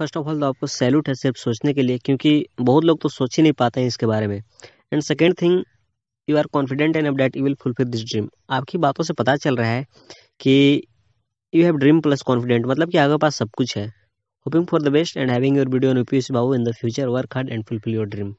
first of all तो आपको salute है सिर्फ सोचने के लिए क्योंकि बहुत लोग तो सोच ही नहीं पाते हैं इसके बारे में and second thing you are confident and that you will fulfil this dream आपकी बातों से पता चल रहा है कि you have dream plus confident मतलब कि आपके पास सब कुछ है hoping for the best and having your video on U P Babu in the future work hard and fulfil your dream